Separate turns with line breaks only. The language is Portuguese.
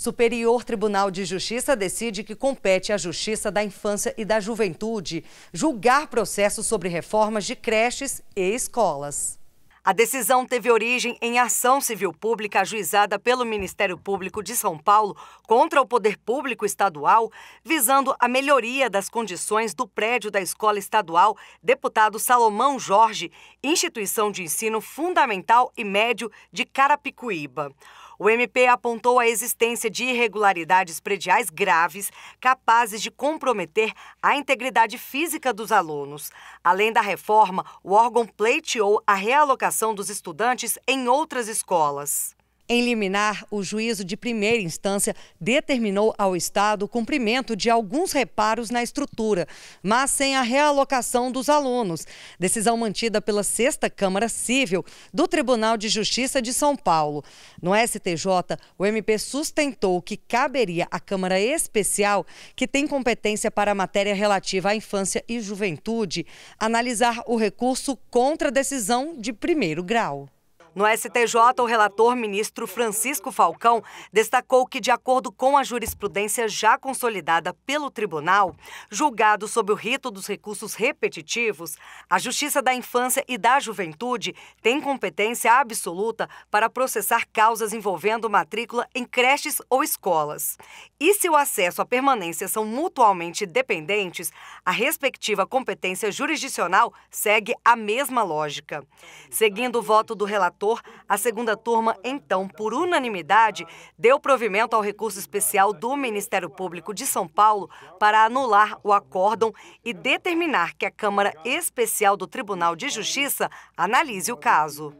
Superior Tribunal de Justiça decide que compete à Justiça da Infância e da Juventude julgar processos sobre reformas de creches e escolas. A decisão teve origem em ação civil pública ajuizada pelo Ministério Público de São Paulo contra o Poder Público Estadual, visando a melhoria das condições do prédio da Escola Estadual Deputado Salomão Jorge, instituição de ensino fundamental e médio de Carapicuíba. O MP apontou a existência de irregularidades prediais graves capazes de comprometer a integridade física dos alunos. Além da reforma, o órgão pleiteou a realocação dos estudantes em outras escolas. Em liminar, o juízo de primeira instância determinou ao Estado o cumprimento de alguns reparos na estrutura, mas sem a realocação dos alunos. Decisão mantida pela Sexta Câmara Civil do Tribunal de Justiça de São Paulo. No STJ, o MP sustentou que caberia à Câmara Especial, que tem competência para a matéria relativa à infância e juventude, analisar o recurso contra a decisão de primeiro grau. No STJ, o relator ministro Francisco Falcão destacou que, de acordo com a jurisprudência já consolidada pelo tribunal, julgado sob o rito dos recursos repetitivos, a Justiça da Infância e da Juventude tem competência absoluta para processar causas envolvendo matrícula em creches ou escolas. E se o acesso à permanência são mutualmente dependentes, a respectiva competência jurisdicional segue a mesma lógica. Seguindo o voto do relator, relator, a segunda turma, então, por unanimidade, deu provimento ao recurso especial do Ministério Público de São Paulo para anular o acórdão e determinar que a Câmara Especial do Tribunal de Justiça analise o caso.